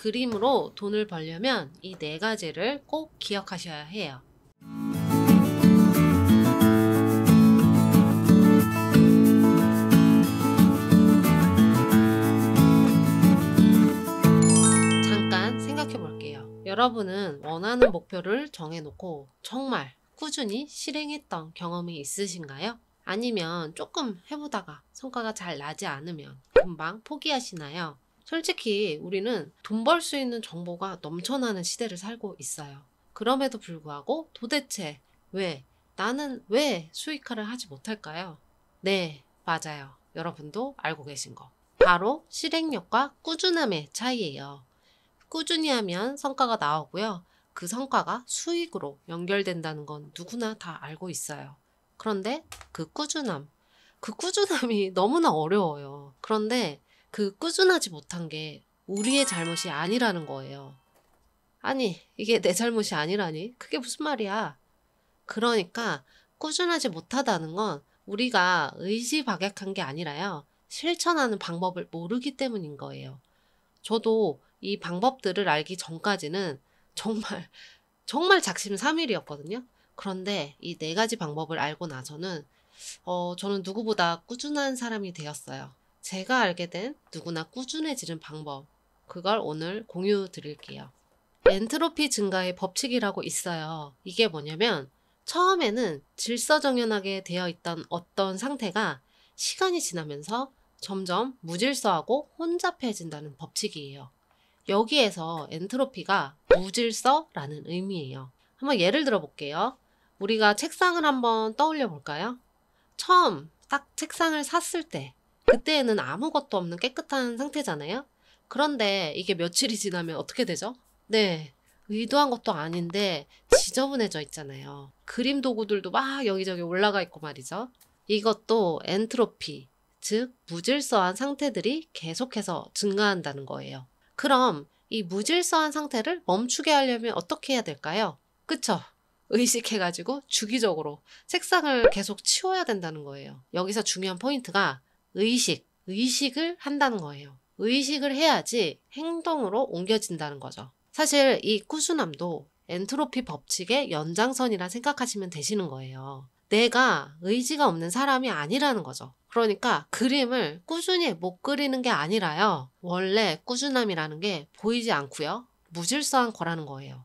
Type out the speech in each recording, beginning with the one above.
그림으로 돈을 벌려면 이 네 가지를 꼭 기억하셔야 해요. 잠깐 생각해 볼게요. 여러분은 원하는 목표를 정해놓고 정말 꾸준히 실행했던 경험이 있으신가요? 아니면 조금 해보다가 성과가 잘 나지 않으면 금방 포기하시나요? 솔직히 우리는 돈 벌 수 있는 정보가 넘쳐나는 시대를 살고 있어요. 그럼에도 불구하고 도대체 왜 나는 왜 수익화를 하지 못할까요? 네, 맞아요. 여러분도 알고 계신 거. 바로 실행력과 꾸준함의 차이예요. 꾸준히 하면 성과가 나오고요. 그 성과가 수익으로 연결된다는 건 누구나 다 알고 있어요. 그런데 그 꾸준함, 그 꾸준함이 너무나 어려워요. 그런데 그 꾸준하지 못한 게 우리의 잘못이 아니라는 거예요. 아니, 이게 내 잘못이 아니라니? 그게 무슨 말이야? 그러니까 꾸준하지 못하다는 건 우리가 의지박약한 게 아니라요. 실천하는 방법을 모르기 때문인 거예요. 저도 이 방법들을 알기 전까지는 정말, 정말 작심삼일이었거든요. 그런데 이 네 가지 방법을 알고 나서는, 어, 저는 누구보다 꾸준한 사람이 되었어요. 제가 알게 된 누구나 꾸준해지는 방법. 그걸 오늘 공유 드릴게요. 엔트로피 증가의 법칙이라고 있어요. 이게 뭐냐면 처음에는 질서정연하게 되어 있던 어떤 상태가 시간이 지나면서 점점 무질서하고 혼잡해진다는 법칙이에요. 여기에서 엔트로피가 무질서라는 의미예요. 한번 예를 들어 볼게요. 우리가 책상을 한번 떠올려 볼까요? 처음 딱 책상을 샀을 때 그때에는 아무것도 없는 깨끗한 상태잖아요. 그런데 이게 며칠이 지나면 어떻게 되죠? 네. 의도한 것도 아닌데 지저분해져 있잖아요. 그림 도구들도 막 여기저기 올라가 있고 말이죠. 이것도 엔트로피, 즉 무질서한 상태들이 계속해서 증가한다는 거예요. 그럼 이 무질서한 상태를 멈추게 하려면 어떻게 해야 될까요? 그쵸? 의식해가지고 주기적으로 책상을 계속 치워야 된다는 거예요. 여기서 중요한 포인트가 의식, 의식을 한다는 거예요. 의식을 해야지 행동으로 옮겨진다는 거죠. 사실 이 꾸준함도 엔트로피 법칙의 연장선이라 생각하시면 되시는 거예요. 내가 의지가 없는 사람이 아니라는 거죠. 그러니까 그림을 꾸준히 못 그리는 게 아니라요. 원래 꾸준함이라는 게 보이지 않고요. 무질서한 거라는 거예요.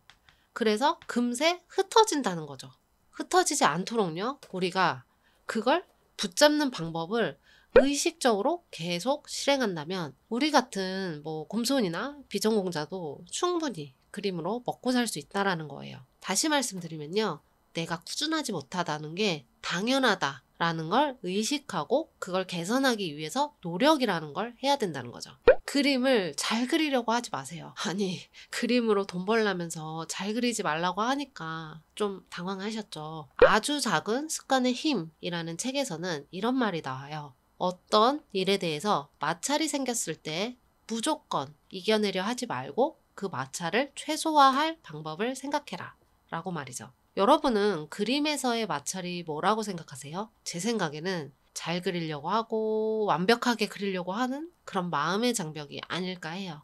그래서 금세 흩어진다는 거죠. 흩어지지 않도록요. 우리가 그걸 붙잡는 방법을 의식적으로 계속 실행한다면 우리 같은 뭐 곰손이나 비전공자도 충분히 그림으로 먹고 살 수 있다라는 거예요. 다시 말씀드리면요. 내가 꾸준하지 못하다는 게 당연하다라는 걸 의식하고 그걸 개선하기 위해서 노력이라는 걸 해야 된다는 거죠. 그림을 잘 그리려고 하지 마세요. 아니, 그림으로 돈 벌라면서 잘 그리지 말라고 하니까 좀 당황하셨죠. 아주 작은 습관의 힘이라는 책에서는 이런 말이 나와요. 어떤 일에 대해서 마찰이 생겼을 때 무조건 이겨내려 하지 말고 그 마찰을 최소화할 방법을 생각해라. 라고 말이죠. 여러분은 그림에서의 마찰이 뭐라고 생각하세요? 제 생각에는 잘 그리려고 하고 완벽하게 그리려고 하는 그런 마음의 장벽이 아닐까 해요.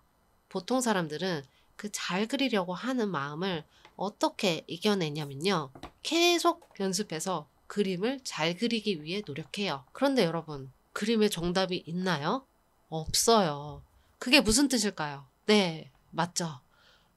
보통 사람들은 그 잘 그리려고 하는 마음을 어떻게 이겨내냐면요. 계속 연습해서 그림을 잘 그리기 위해 노력해요. 그런데 여러분, 그림에 정답이 있나요? 없어요. 그게 무슨 뜻일까요? 네, 맞죠.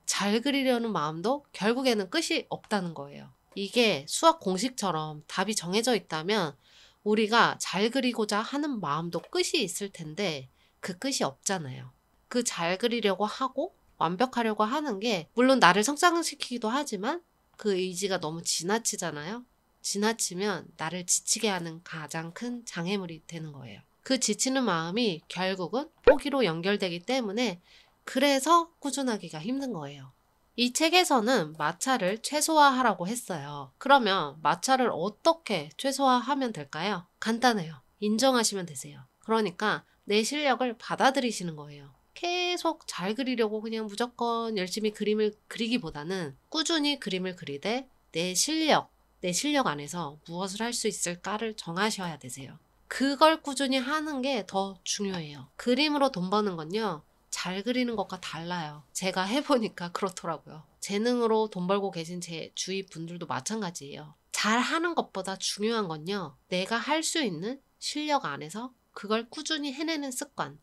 잘 그리려는 마음도 결국에는 끝이 없다는 거예요. 이게 수학 공식처럼 답이 정해져 있다면 우리가 잘 그리고자 하는 마음도 끝이 있을 텐데 그 끝이 없잖아요. 그 잘 그리려고 하고 완벽하려고 하는 게 물론 나를 성장시키기도 하지만 그 의지가 너무 지나치잖아요. 지나치면 나를 지치게 하는 가장 큰 장애물이 되는 거예요. 그 지치는 마음이 결국은 포기로 연결되기 때문에 그래서 꾸준하기가 힘든 거예요. 이 책에서는 마찰을 최소화하라고 했어요. 그러면 마찰을 어떻게 최소화하면 될까요? 간단해요. 인정하시면 되세요. 그러니까 내 실력을 받아들이시는 거예요. 계속 잘 그리려고 그냥 무조건 열심히 그림을 그리기보다는 꾸준히 그림을 그리되 내 실력, 내 실력 안에서 무엇을 할 수 있을까를 정하셔야 되세요. 그걸 꾸준히 하는 게 더 중요해요. 그림으로 돈 버는 건요. 잘 그리는 것과 달라요. 제가 해보니까 그렇더라고요. 재능으로 돈 벌고 계신 제 주위 분들도 마찬가지예요. 잘 하는 것보다 중요한 건요. 내가 할 수 있는 실력 안에서 그걸 꾸준히 해내는 습관.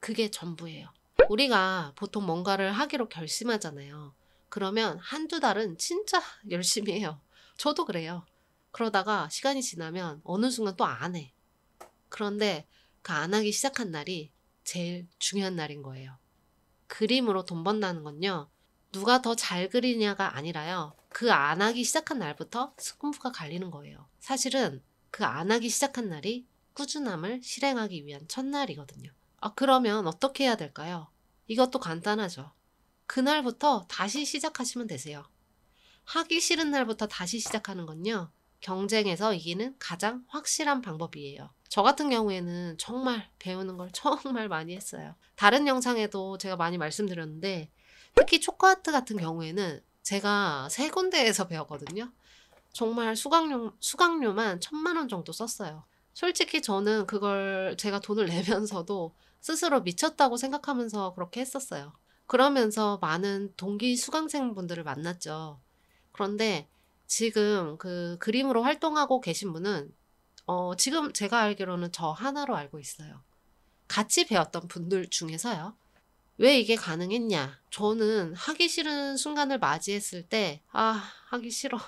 그게 전부예요. 우리가 보통 뭔가를 하기로 결심하잖아요. 그러면 한두 달은 진짜 열심히 해요. 저도 그래요. 그러다가 시간이 지나면 어느 순간 또 안 해. 그런데 그 안 하기 시작한 날이 제일 중요한 날인 거예요. 그림으로 돈 번다는 건요. 누가 더 잘 그리냐가 아니라요. 그 안 하기 시작한 날부터 승부가 갈리는 거예요. 사실은 그 안 하기 시작한 날이 꾸준함을 실행하기 위한 첫날이거든요. 아, 그러면 어떻게 해야 될까요? 이것도 간단하죠. 그날부터 다시 시작하시면 되세요. 하기 싫은 날부터 다시 시작하는 건요. 경쟁에서 이기는 가장 확실한 방법이에요. 저 같은 경우에는 정말 배우는 걸 정말 많이 했어요. 다른 영상에도 제가 많이 말씀드렸는데 특히 초코아트 같은 경우에는 제가 세 군데에서 배웠거든요. 정말 수강료, 수강료만 천만 원 정도 썼어요. 솔직히 저는 그걸 제가 돈을 내면서도 스스로 미쳤다고 생각하면서 그렇게 했었어요. 그러면서 많은 동기 수강생분들을 만났죠. 그런데 지금 그 그림으로 활동하고 계신 분은 어, 지금 제가 알기로는 저 하나로 알고 있어요. 같이 배웠던 분들 중에서요. 왜 이게 가능했냐? 저는 하기 싫은 순간을 맞이했을 때, 아, 하기 싫어.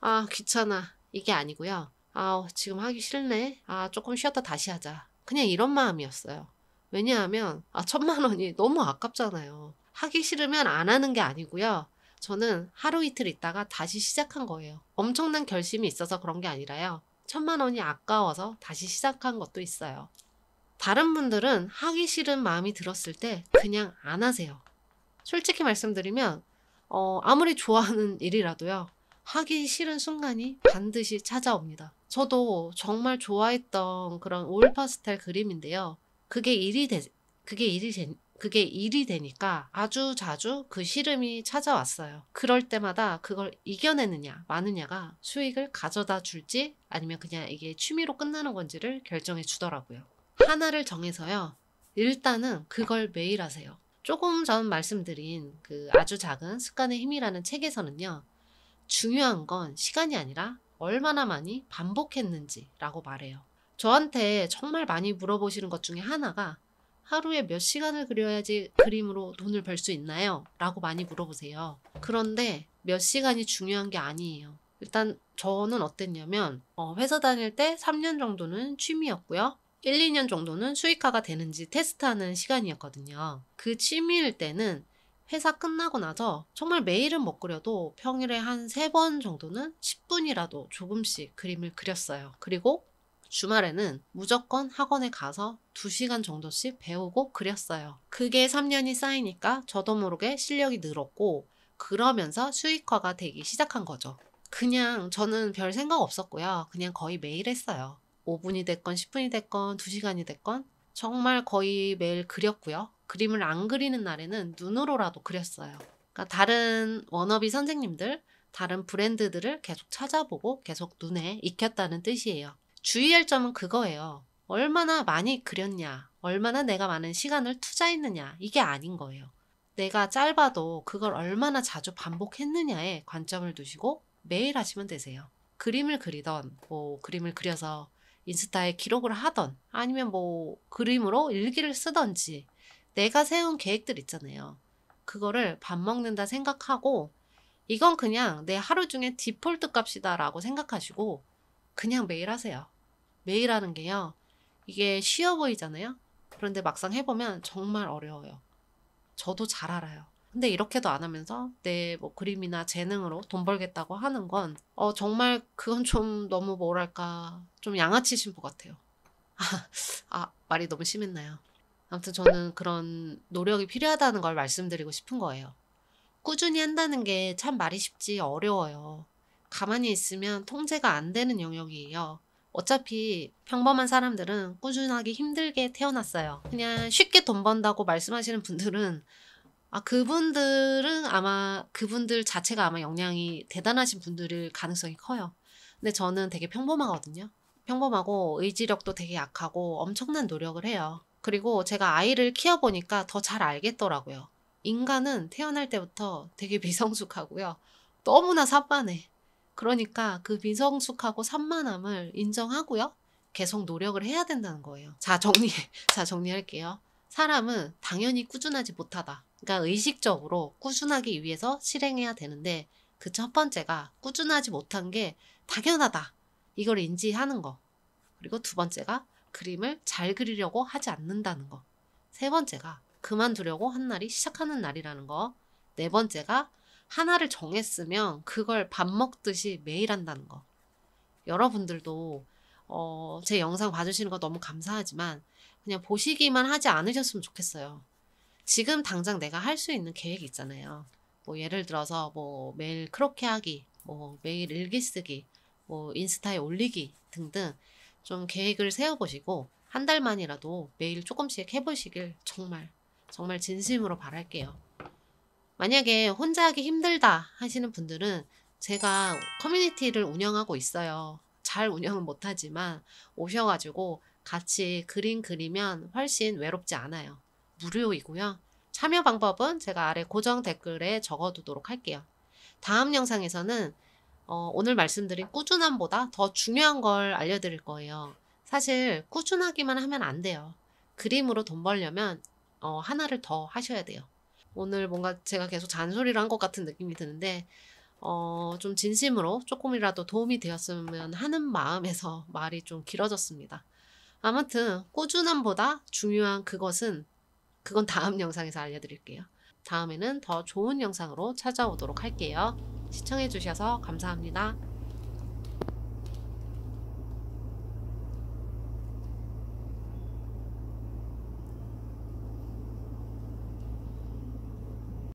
아, 귀찮아. 이게 아니고요. 아, 어, 지금 하기 싫네. 아, 조금 쉬었다 다시 하자. 그냥 이런 마음이었어요. 왜냐하면, 아, 천만 원이 너무 아깝잖아요. 하기 싫으면 안 하는 게 아니고요. 저는 하루 이틀 있다가 다시 시작한 거예요. 엄청난 결심이 있어서 그런 게 아니라요. 천만 원이 아까워서 다시 시작한 것도 있어요. 다른 분들은 하기 싫은 마음이 들었을 때 그냥 안 하세요. 솔직히 말씀드리면, 어, 아무리 좋아하는 일이라도요, 하기 싫은 순간이 반드시 찾아옵니다. 저도 정말 좋아했던 그런 올 파스텔 그림인데요. 그게 일이 되, 그게 일이 되, 그게 일이 되니까 아주 자주 그 시름이 찾아왔어요. 그럴 때마다 그걸 이겨내느냐, 마느냐가 수익을 가져다 줄지 아니면 그냥 이게 취미로 끝나는 건지를 결정해 주더라고요. 하나를 정해서요. 일단은 그걸 매일 하세요. 조금 전 말씀드린 그 아주 작은 습관의 힘이라는 책에서는요. 중요한 건 시간이 아니라 얼마나 많이 반복했는지라고 말해요. 저한테 정말 많이 물어보시는 것 중에 하나가 하루에 몇 시간을 그려야지 그림으로 돈을 벌 수 있나요? 라고 많이 물어보세요. 그런데 몇 시간이 중요한 게 아니에요. 일단 저는 어땠냐면 어, 회사 다닐 때 3년 정도는 취미였고요. 1, 2년 정도는 수익화가 되는지 테스트하는 시간이었거든요. 그 취미일 때는 회사 끝나고 나서 정말 매일은 못 그려도 평일에 한3번 정도는 10분이라도 조금씩 그림을 그렸어요. 그리고 주말에는 무조건 학원에 가서 2시간 정도씩 배우고 그렸어요. 그게 3년이 쌓이니까 저도 모르게 실력이 늘었고 그러면서 수익화가 되기 시작한 거죠. 그냥 저는 별 생각 없었고요. 그냥 거의 매일 했어요. 5분이 됐건 10분이 됐건 2시간이 됐건 정말 거의 매일 그렸고요. 그림을 안 그리는 날에는 눈으로라도 그렸어요. 그러니까 다른 워너비 선생님들, 다른 브랜드들을 계속 찾아보고 계속 눈에 익혔다는 뜻이에요. 주의할 점은 그거예요. 얼마나 많이 그렸냐, 얼마나 내가 많은 시간을 투자했느냐, 이게 아닌 거예요. 내가 짧아도 그걸 얼마나 자주 반복했느냐에 관점을 두시고 매일 하시면 되세요. 그림을 그리던, 뭐, 그림을 그려서 인스타에 기록을 하던, 아니면 뭐, 그림으로 일기를 쓰던지, 내가 세운 계획들 있잖아요. 그거를 밥 먹는다 생각하고, 이건 그냥 내 하루 중에 디폴트 값이다라고 생각하시고, 그냥 매일 하세요. 매일 하는 게요. 이게 쉬워 보이잖아요. 그런데 막상 해보면 정말 어려워요. 저도 잘 알아요. 근데 이렇게도 안 하면서 내 뭐 그림이나 재능으로 돈 벌겠다고 하는 건, 어, 정말 그건 좀 너무 뭐랄까, 좀 양아치 신부 같아요. 아, 아, 말이 너무 심했나요? 아무튼 저는 그런 노력이 필요하다는 걸 말씀드리고 싶은 거예요. 꾸준히 한다는 게 참 말이 쉽지 어려워요. 가만히 있으면 통제가 안 되는 영역이에요. 어차피 평범한 사람들은 꾸준하게 힘들게 태어났어요. 그냥 쉽게 돈 번다고 말씀하시는 분들은 아, 그분들은 아마 그분들 자체가 아마 역량이 대단하신 분들일 가능성이 커요. 근데 저는 되게 평범하거든요. 평범하고 의지력도 되게 약하고 엄청난 노력을 해요. 그리고 제가 아이를 키워보니까 더 잘 알겠더라고요. 인간은 태어날 때부터 되게 미성숙하고요. 너무나 사반해. 그러니까 그 미성숙하고 산만함을 인정하고요. 계속 노력을 해야 된다는 거예요. 자, 정리, 자, 정리할게요. 사람은 당연히 꾸준하지 못하다. 그러니까 의식적으로 꾸준하기 위해서 실행해야 되는데 그 첫 번째가 꾸준하지 못한 게 당연하다. 이걸 인지하는 거. 그리고 두 번째가 그림을 잘 그리려고 하지 않는다는 거. 세 번째가 그만두려고 한 날이 시작하는 날이라는 거. 네 번째가 하나를 정했으면 그걸 밥 먹듯이 매일 한다는 거. 여러분들도 어, 제 영상 봐주시는 거 너무 감사하지만 그냥 보시기만 하지 않으셨으면 좋겠어요. 지금 당장 내가 할 수 있는 계획이 있잖아요. 뭐 예를 들어서 뭐 매일 크로키 하기, 뭐 매일 일기 쓰기, 뭐 인스타에 올리기 등등 좀 계획을 세워보시고 한 달만이라도 매일 조금씩 해보시길 정말 정말 진심으로 바랄게요. 만약에 혼자 하기 힘들다 하시는 분들은 제가 커뮤니티를 운영하고 있어요. 잘 운영은 못하지만 오셔가지고 같이 그림 그리면 훨씬 외롭지 않아요. 무료이고요. 참여 방법은 제가 아래 고정 댓글에 적어두도록 할게요. 다음 영상에서는 어, 오늘 말씀드린 꾸준함보다 더 중요한 걸 알려드릴 거예요. 사실 꾸준하기만 하면 안 돼요. 그림으로 돈 벌려면 어, 하나를 더 하셔야 돼요. 오늘 뭔가 제가 계속 잔소리를 한 것 같은 느낌이 드는데 어, 좀 진심으로 조금이라도 도움이 되었으면 하는 마음에서 말이 좀 길어졌습니다. 아무튼 꾸준함보다 중요한 그것은 그건 다음 영상에서 알려드릴게요. 다음에는 더 좋은 영상으로 찾아오도록 할게요. 시청해주셔서 감사합니다.